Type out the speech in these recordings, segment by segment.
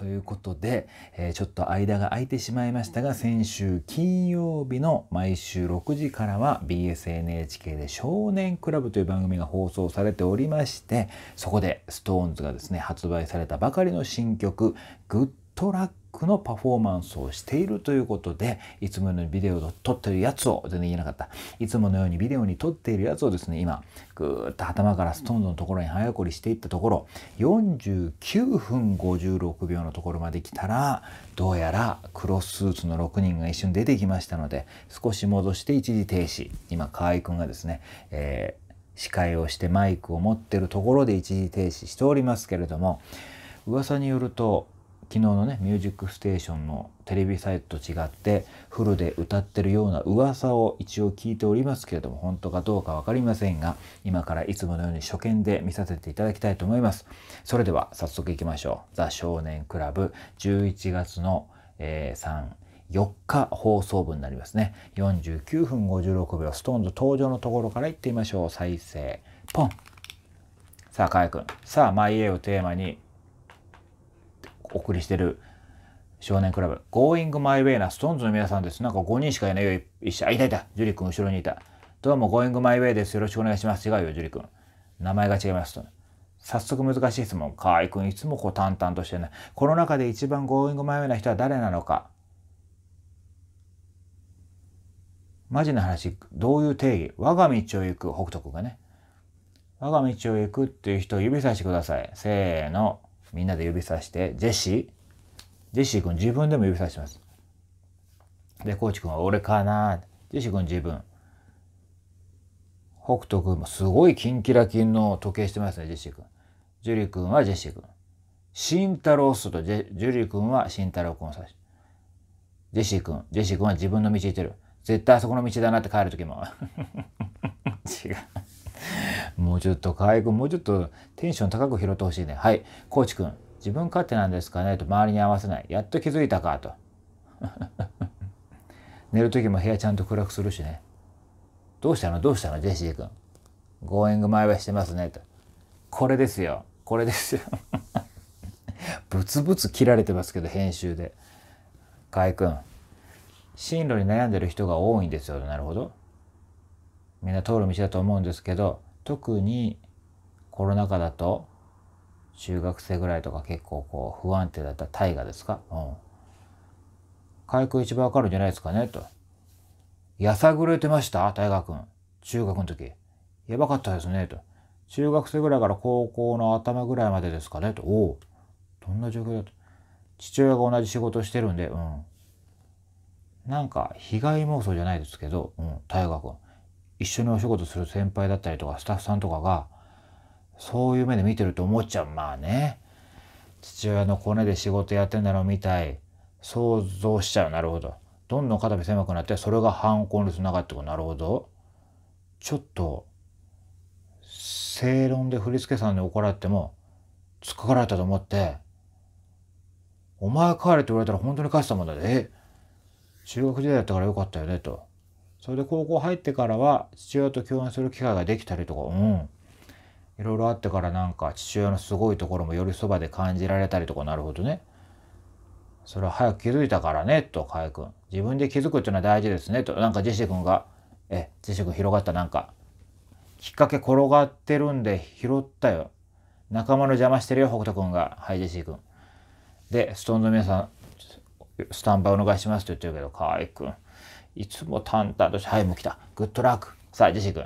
ということで、えー、ちょっと間が空いてしまいましたが、先週金曜日の毎週6時からは BSNHK で少年クラブという番組が放送されておりまして、そこで SixTONES がですね、発売されたばかりの新曲、Good トラックのパフォーマンスをしているということで、いつものようにビデオを撮ってるやつを、全然言えなかった。いつものようにビデオに撮っているやつをですね、今、ぐーっと頭からストーンズのところに早送りしていったところ、49分56秒のところまで来たら、どうやら黒スーツの6人が一瞬出てきましたので、少し戻して一時停止。今、河合くんがですね、えー、司会をしてマイクを持ってるところで一時停止しておりますけれども噂によると昨日のね「ミュージックステーション」のテレビサイトと違ってフルで歌ってるような噂を一応聞いておりますけれども本当かどうか分かりませんが今からいつものように初見で見させていただきたいと思いますそれでは早速いきましょう「ザ少年クラブ」11月の、えー、34日放送分になりますね49分56秒ストーンズ登場のところからいってみましょう再生ポンさあかやくんさあ「マイ・エをテーマに「お送りしてる少年クラブ。Going My Way なストーンズの皆さんです。なんか5人しかいないよ。一社。あ、いたいた。ジュリ君後ろにいた。どうも Going My Way です。よろしくお願いします。違うよ、ジュリ君。名前が違いますと。早速難しい質問。河合君、いつもこう淡々としてね。この中で一番 Going My Way な人は誰なのか。マジな話、どういう定義我が道を行く、北斗君がね。我が道を行くっていう人を指さしてください。せーの。みんなで指さして、ジェシージェシー君自分でも指さします。で、コーチ君は俺かなジェシー君自分。北斗君もすごいキンキラキンの時計してますね、ジェシー君。ジュリー君はジェシー君。慎太郎すとジジュリー君は慎太郎君を指し。ジェシー君、ジェシー君は自分の道行ってる。絶対あそこの道だなって帰る時も。違う。もうちょっと河合くん、もうちょっとテンション高く拾ってほしいね。はい。コーチくん、自分勝手なんですかねと周りに合わせない。やっと気づいたかと。寝る時も部屋ちゃんと暗くするしね。どうしたのどうしたのジェシー君。ゴーイング前はしてますねと。これですよ。これですよ。ブツブツ切られてますけど、編集で。河合くん。進路に悩んでる人が多いんですよ。なるほど。みんな通る道だと思うんですけど特にコロナ禍だと中学生ぐらいとか結構こう不安定だった大河ですか、うん、回復一番わかるんじゃないですかねと。やさぐれてました大河君。中学の時。やばかったですねと。中学生ぐらいから高校の頭ぐらいまでですかねと。おお、どんな状況だと。父親が同じ仕事してるんで、うん。なんか被害妄想じゃないですけど、うん、大河君。一緒にお仕事する先輩だったりとかスタッフさんとかがそういう目で見てると思っちゃうまあね父親のコネで仕事やってんだろうみたい想像しちゃうなるほどどんどん肩身狭くなってそれが犯行につながってくなるほどちょっと正論で振付さんに怒られても突っかかられたと思って「お前帰れ」って言われたら本当に返したもんだで、ね、中学時代だったからよかったよねとそれで高校入ってからは父親と共演する機会ができたりとか、うん。いろいろあってからなんか父親のすごいところもよりそばで感じられたりとかなるほどね。それは早く気づいたからね、と、河合くん。自分で気づくっていうのは大事ですね、と。なんかジェシー君が、え、ジェシー君広がった、なんか。きっかけ転がってるんで拾ったよ。仲間の邪魔してるよ、北斗君が。はい、ジェシー君。で、ストーンの皆さん、スタンバイお願いしますと言ってるけど、河合くん。いつも淡々として、はい、もう来た。グッドラック。さあ、ジェシー君。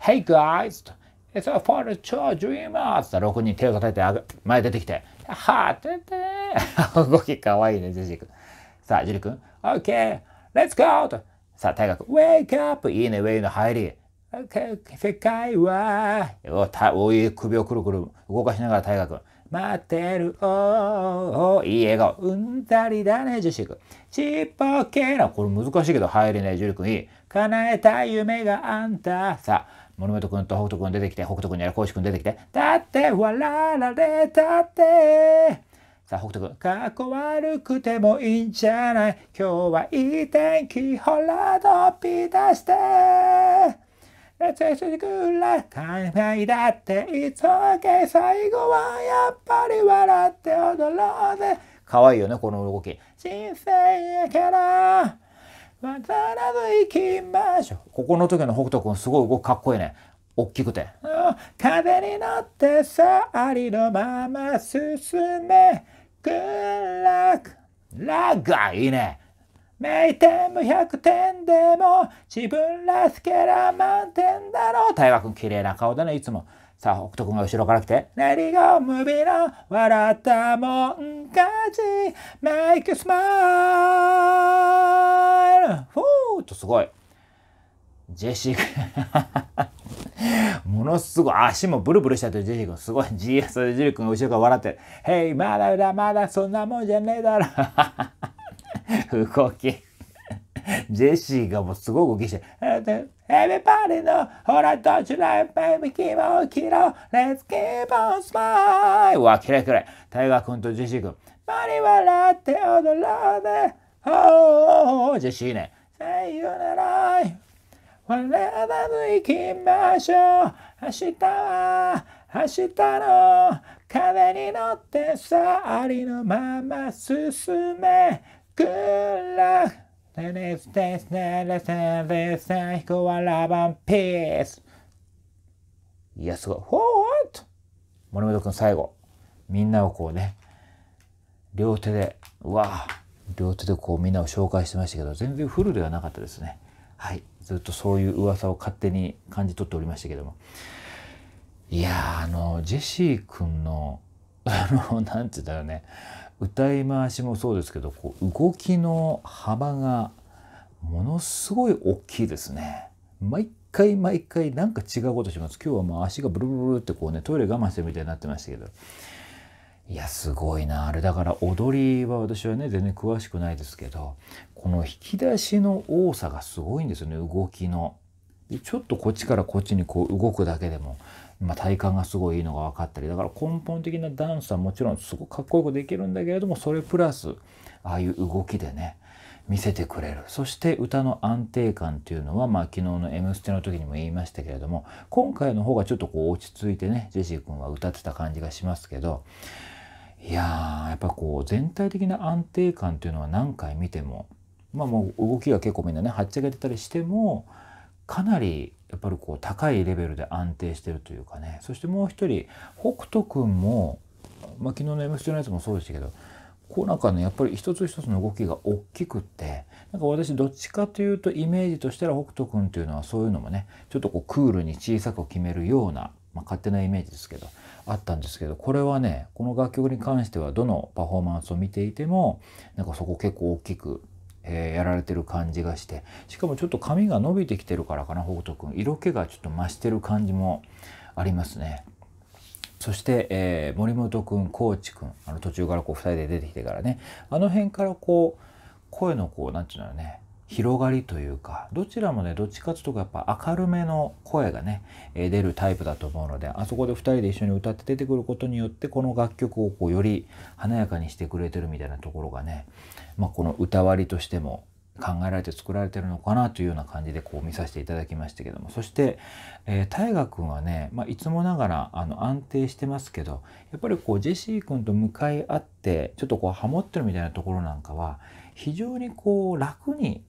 Hey guys! It's a f o r t u dreamers! 6人手を叩いてあ前出てきて。はてて動きかわいいね、ジェシー君。さあ、ジェリ君。OK! Let's go! とさあ、大学。Wake up! いいね、ウェイの入り。OK! 世界はおたおい首をくるくる動かしながら大学。待ってるおおいい笑顔うんざりだねジュシー君ちっぽけなこれ難しいけど入れねジュリ君いい叶えたい夢があんたさ森本君と北斗君出てきて北斗君にやる、こうし君出てきてだって笑られたってさあ北斗君かっ悪くてもいいんじゃない今日はいい天気ほら飛び出して優しくら海外だっていつ o け最後はやっぱり笑って踊ろうぜ可愛いよねこの動き人生やからわざらず行きましょうここの時の北斗くんすごい動きかっこいいね大きくて風に乗ってさありのまま進めくらくラグいいね名点も100点でも自分らすけら満点だろう。大河君綺麗な顔だね、いつも。さあ、北斗君が後ろから来て。レディゴムービーの笑ったもん勝ち。メイクスマイルふーっとすごい。ジェシー君 ものすごい足もブルブルしたとジェシー君。すごい GS ジェリー君が後ろから笑ってへヘイ、まだまだそんなもんじゃねえだろ。動き。ジェシーがもうすごい動きして、エビパリのほらどちらへベビキも切ろう Let's keep on smile! イキレタイガー君とジェシー君。パリ笑って踊ろうね。ほうほうジェシーね。さよなら。我らで行きましょう。明日は明日の風に乗ってさありのまま進め。Kyllä! Then it's this, then it's t i s t e n it's n e i e e いや、すごい。ほーっ森本くん最後。みんなをこうね、両手で、うわ両手でこうみんなを紹介してましたけど、全然フルではなかったですね。はい。ずっとそういう噂を勝手に感じ取っておりましたけども。いやあの、ジェシー君の、あの、なんて言うんだろうね。歌い回しもそうですけどこう動きの幅がものすごい大きいですね。毎回毎回なんか違うことします。今日はもう足がブルブルってこうねトイレ我慢してるみたいになってましたけど。いやすごいなあれだから踊りは私はね全然詳しくないですけどこの引き出しの多さがすごいんですよね動きの。ちょっとこっちからこっちにこう動くだけでも、まあ、体幹がすごいいいのが分かったりだから根本的なダンスはもちろんすごくかっこよくできるんだけれどもそれプラスああいう動きでね見せてくれるそして歌の安定感っていうのは、まあ、昨日の「M ステ」の時にも言いましたけれども今回の方がちょっとこう落ち着いてねジェシー君は歌ってた感じがしますけどいやーやっぱこう全体的な安定感っていうのは何回見てもまあもう動きが結構みんなねはっちゃけてたりしても。かなりやっぱりこう高いレベルで安定してるというかねそしてもう一人北斗くんも、まあ、昨日の M c のやつもそうでしたけどこうなんかねやっぱり一つ一つの動きが大きくってなんか私どっちかというとイメージとしたら北斗くんというのはそういうのもねちょっとこうクールに小さく決めるような、まあ、勝手なイメージですけどあったんですけどこれはねこの楽曲に関してはどのパフォーマンスを見ていてもなんかそこ結構大きくえー、やられてる感じがしてしかもちょっと髪が伸びてきてるからかな北斗くん色気がちょっと増してる感じもありますね。そして、えー、森本君、高知君、あの途中からこう2人で出てきてからね、あの辺からこう、声のこう、なんて言うのね、広がりというかどちらもねどっちかというとやっぱ明るめの声がね出るタイプだと思うのであそこで2人で一緒に歌って出てくることによってこの楽曲をこうより華やかにしてくれてるみたいなところがね、まあ、この歌割りとしても考えられて作られてるのかなというような感じでこう見させていただきましたけどもそして、えー、大河君はね、まあ、いつもながらあの安定してますけどやっぱりこうジェシー君と向かい合ってちょっとこうハモってるみたいなところなんかは非常にこう楽に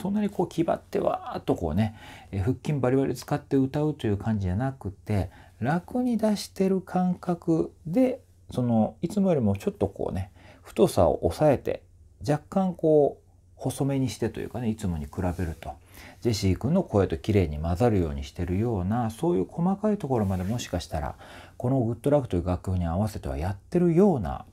そんなにこう気張ってわーっとこうね腹筋バリバリ使って歌うという感じじゃなくて楽に出してる感覚でそのいつもよりもちょっとこうね太さを抑えて若干こう細めにしてというかねいつもに比べるとジェシー君の声と綺麗に混ざるようにしてるようなそういう細かいところまでもしかしたらこの「グッドラック」という楽譜に合わせてはやってるような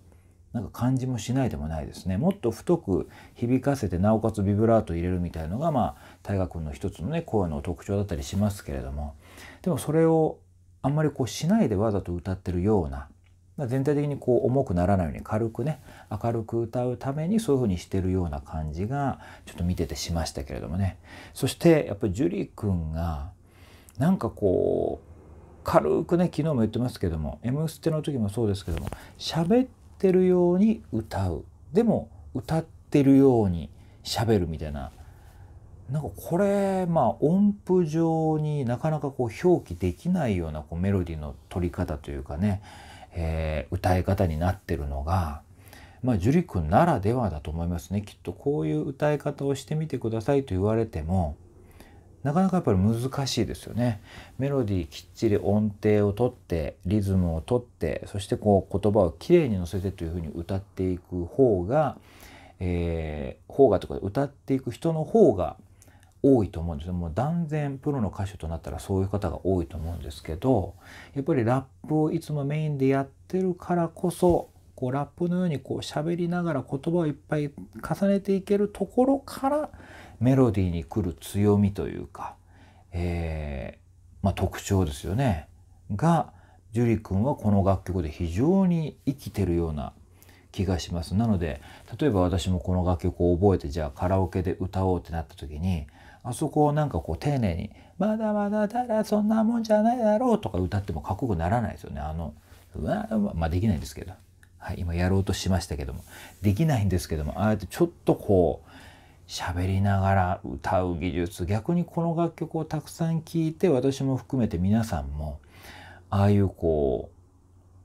なんか感じもしないでもないですねもっと太く響かせてなおかつビブラート入れるみたいのがまあ大河君の一つのね声の特徴だったりしますけれどもでもそれをあんまりこうしないでわざと歌ってるような全体的にこう重くならないように軽くね明るく歌うためにそういうふうにしてるような感じがちょっと見ててしましたけれどもねそしてやっぱりジュリー君がなんかこう軽くね昨日も言ってますけども「M ステ」の時もそうですけども喋っってるように歌うでも歌ってるようにしゃべるみたいななんかこれまあ音符上になかなかこう表記できないようなこうメロディーの取り方というかね、えー、歌い方になってるのが。まあ、ジュリ君ならではだと思いますねきっとこういう歌い方をしてみてくださいと言われてもなかなかやっぱり難しいですよね。メロディーきっちり音程をとってリズムをとってそしてこう言葉をきれいに乗せてというふうに歌っていく方が、えー、方がとか歌っていく人の方が多いと思うんですよ。もう断然プロの歌手となったらそういう方が多いと思うんですけどやっぱりラップをいつもメインでやってるからこそこうラップのようにこう喋りながら言葉をいっぱい重ねていけるところからメロディーに来る強みというか、えー、まあ、特徴ですよねが樹里君はこの楽曲で非常に生きてるような気がしますなので例えば私もこの楽曲を覚えてじゃあカラオケで歌おうってなった時にあそこをなんかこう丁寧に「まだまだただそんなもんじゃないだろう」とか歌ってもかっこよくならないですよねあのうわまあできないんですけど、はい、今やろうとしましたけどもできないんですけどもああやってちょっとこう喋りながら歌う技術逆にこの楽曲をたくさん聴いて私も含めて皆さんもああいうこ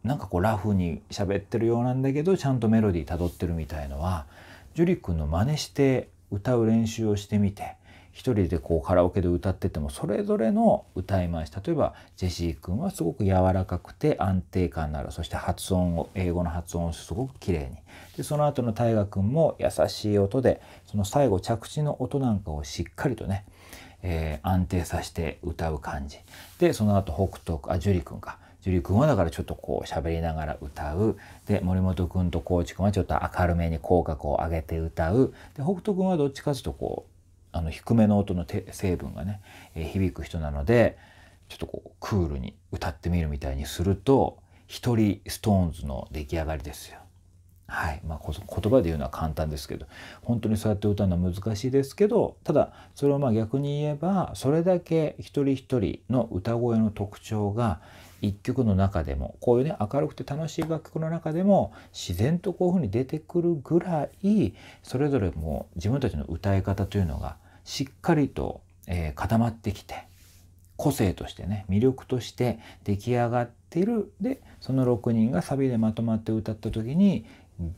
うなんかこうラフに喋ってるようなんだけどちゃんとメロディーたどってるみたいのはジュリ君の真似して歌う練習をしてみて一人でこうカラオケで歌っててもそれぞれの歌い回し例えばジェシー君はすごく柔らかくて安定感のあるそして発音を英語の発音をすごく綺麗にでその後の大我君も優しい音でその最後着地の音なんかをしっかりとね、えー、安定させて歌う感じでその後北斗あ樹里君か樹里君はだからちょっとこう喋りながら歌うで森本君と高知君はちょっと明るめに口角を上げて歌うで北斗君はどっちかというとこうあの低めの音の成分がね、えー、響く人なのでちょっとこうクールに歌ってみるみたいにすると一人ストーンズの出来上がりですよ。はいまあ、言葉で言うのは簡単ですけど本当にそうやって歌うのは難しいですけどただそれをまあ逆に言えばそれだけ一人一人の歌声の特徴が一曲の中でもこういうね明るくて楽しい楽曲の中でも自然とこういうふうに出てくるぐらいそれぞれもう自分たちの歌い方というのがしっかりと、え固まってきて個性としてね魅力として出来上がってるでその6人がサビでまとまって歌った時に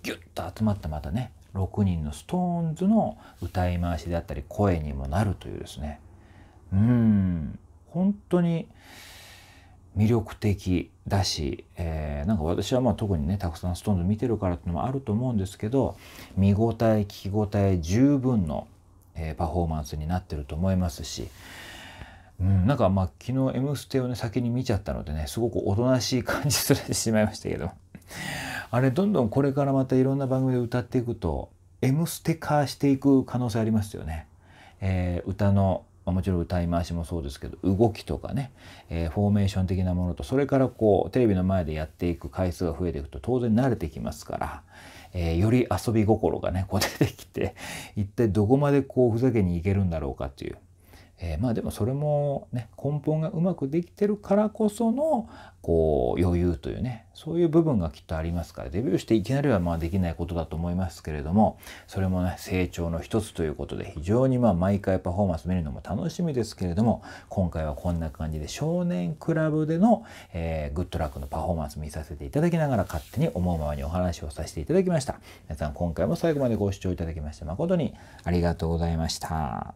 ギュッと集まってまたね6人の SixTONES の歌い回しであったり声にもなるというですねうん本当に魅力的だし、えー、なんか私はまあ特にねたくさん SixTONES 見てるからっていうのもあると思うんですけど見応え聞き応え十分のえー、パフォーマンスになってると思いますし、うん、なんかまあ昨日「M ステ」をね先に見ちゃったのでねすごくおとなしい感じされてしまいましたけどあれどんどんこれからまたいろんな番組で歌っていくと「M ステ」化していく可能性ありますよね。えー、歌のもちろん歌い回しもそうですけど動きとかね、えー、フォーメーション的なものとそれからこうテレビの前でやっていく回数が増えていくと当然慣れてきますから、えー、より遊び心がねこう出てきて一体どこまでこうふざけにいけるんだろうかっていうえー、まあでもそれもね根本がうまくできてるからこそのこう余裕というねそういう部分がきっとありますからデビューしていきなりはまあできないことだと思いますけれどもそれもね成長の一つということで非常にまあ毎回パフォーマンス見るのも楽しみですけれども今回はこんな感じで少年クラブでの、えー、グッドラックのパフォーマンス見させていただきながら勝手に思うままにお話をさせていただきました皆さん今回も最後までご視聴いただきまして誠にありがとうございました。